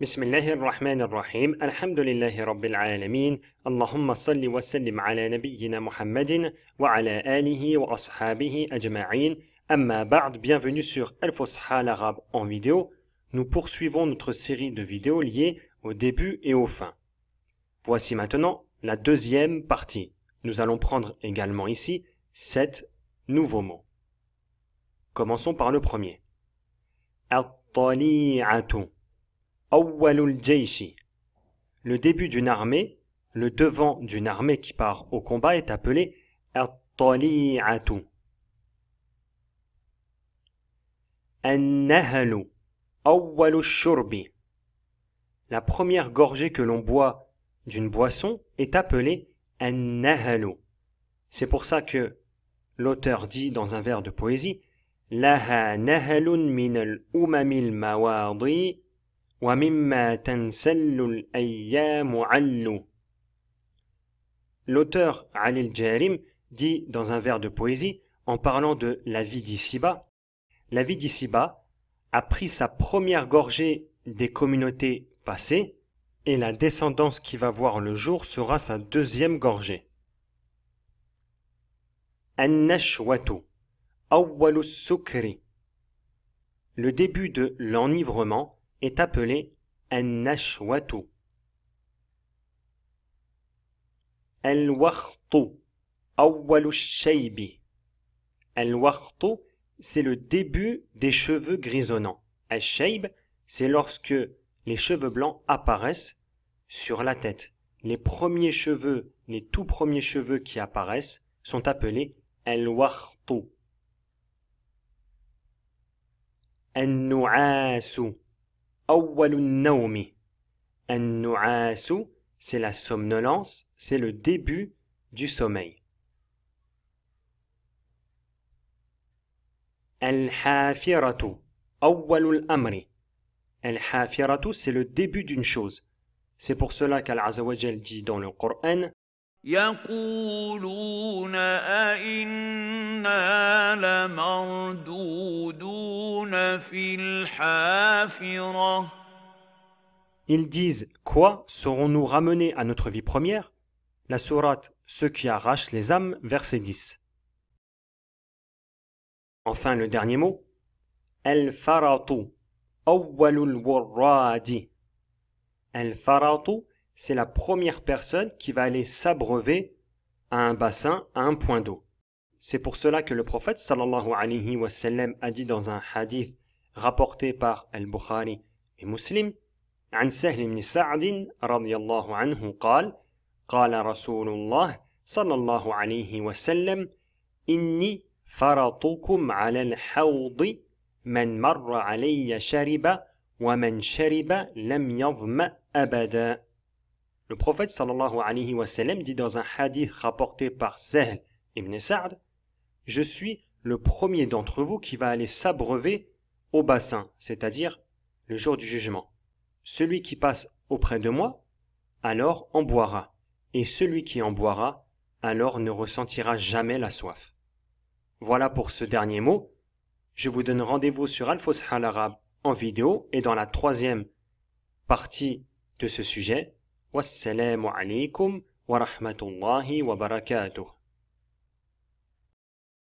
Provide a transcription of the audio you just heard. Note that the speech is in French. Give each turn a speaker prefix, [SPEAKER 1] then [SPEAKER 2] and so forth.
[SPEAKER 1] bismillahirrahmanirrahim الله الرحمن الرحيم الحمد لله رب العالمين اللهم صل وسلم على wa محمد وعلى آله وأصحابه أجمعين bienvenue sur Al-Fosha l'arabe en vidéo nous poursuivons notre série de vidéos liées au début et aux fins voici maintenant la deuxième partie nous allons prendre également ici sept nouveaux mots commençons par le premier Al-tali'atun le début d'une armée, le devant d'une armée qui part au combat est appelé at La première gorgée que l'on boit d'une boisson est appelée an C'est pour ça que l'auteur dit dans un vers de poésie Laha min L'auteur Alil Jarim dit dans un vers de poésie, en parlant de la vie d'ici-bas, la vie d'ici-bas a pris sa première gorgée des communautés passées, et la descendance qui va voir le jour sera sa deuxième gorgée. Le début de l'enivrement est appelé « النشوة الوخط أول El الوخط c'est le début des cheveux grisonnants. al c'est lorsque les cheveux blancs apparaissent sur la tête. Les premiers cheveux, les tout premiers cheveux qui apparaissent sont appelés al wahhtu c'est la somnolence, c'est le début du sommeil. Al-hafiratu, amri. Al-hafiratu, c'est le début d'une chose. C'est pour cela qu'Al-Azawajal dit dans le Coran يقولون أئنا لمردودون ils disent Quoi serons-nous ramenés à notre vie première La sourate Ceux qui arrachent les âmes, verset 10. Enfin, le dernier mot El faratu, awwalul Wurradi. El faratu, c'est la première personne qui va aller s'abreuver à un bassin, à un point d'eau. C'est pour cela que le prophète sallallahu alayhi wa sallam a dit dans un hadith rapporté par Al-Bukhari et Muslim, عن قال صلى الله عليه وسلم Le prophète sallallahu alayhi wa sallam dit dans un hadith rapporté par Sahl ibn Sa'd Je suis le premier d'entre vous qui va aller s'abreuver au bassin, c'est-à-dire le jour du jugement. Celui qui passe auprès de moi, alors en boira, et celui qui en boira, alors ne ressentira jamais la soif. Voilà pour ce dernier mot. Je vous donne rendez-vous sur al al-Arab en vidéo et dans la troisième partie de ce sujet. Wassalamu alaikum wa rahmatullahi wa barakatuh.